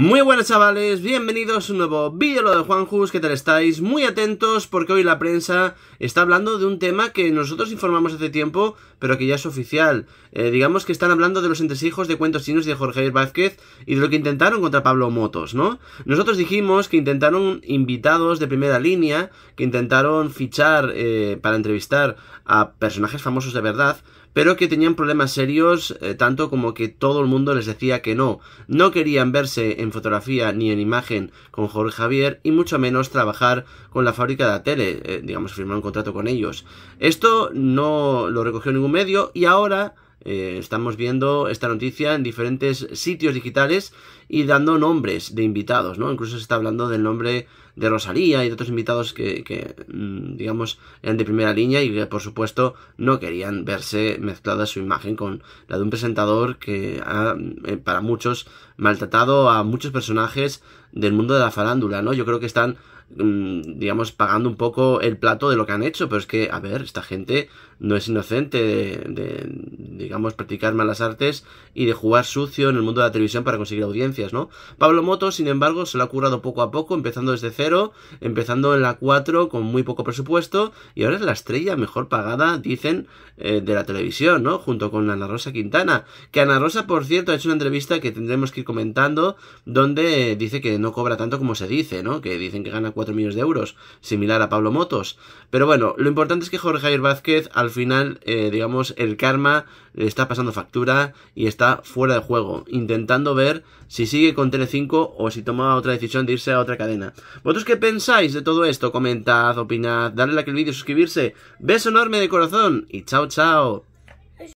Muy buenas chavales, bienvenidos a un nuevo vídeo de Juanjus, ¿qué tal estáis? Muy atentos porque hoy la prensa está hablando de un tema que nosotros informamos hace tiempo, pero que ya es oficial. Eh, digamos que están hablando de los entresijos de cuentos chinos de Jorge Vázquez y de lo que intentaron contra Pablo Motos, ¿no? Nosotros dijimos que intentaron invitados de primera línea, que intentaron fichar eh, para entrevistar a personajes famosos de verdad, pero que tenían problemas serios, eh, tanto como que todo el mundo les decía que no. No querían verse en fotografía ni en imagen con Jorge Javier y mucho menos trabajar con la fábrica de la tele, eh, digamos, firmar un contrato con ellos. Esto no lo recogió ningún medio y ahora eh, estamos viendo esta noticia en diferentes sitios digitales y dando nombres de invitados, ¿no? Incluso se está hablando del nombre de Rosalía y de otros invitados que, que mm, digamos, eran de primera línea y que, por supuesto, no querían verse mezclada su imagen con la de un presentador que ha, eh, para muchos, maltratado a muchos personajes del mundo de la farándula, ¿no? Yo creo que están Mm, digamos, pagando un poco el plato de lo que han hecho, pero es que, a ver, esta gente no es inocente de, digamos, practicar malas artes y de jugar sucio en el mundo de la televisión para conseguir audiencias, ¿no? Pablo Moto, sin embargo, se lo ha curado poco a poco, empezando desde cero, empezando en la 4 con muy poco presupuesto, y ahora es la estrella mejor pagada, dicen, eh, de la televisión, ¿no? Junto con Ana Rosa Quintana, que Ana Rosa, por cierto, ha hecho una entrevista que tendremos que ir comentando, donde dice que no cobra tanto como se dice, ¿no? Que dicen que gana 4 millones de euros, similar a Pablo Motos. Pero bueno, lo importante es que Jorge Javier Vázquez, al final, eh, digamos, el karma le está pasando factura y está fuera de juego, intentando ver si sigue con Tele5 o si toma otra decisión de irse a otra cadena. ¿Vosotros qué pensáis de todo esto? Comentad, opinad, dadle like al vídeo, suscribirse. Beso enorme de corazón y chao, chao.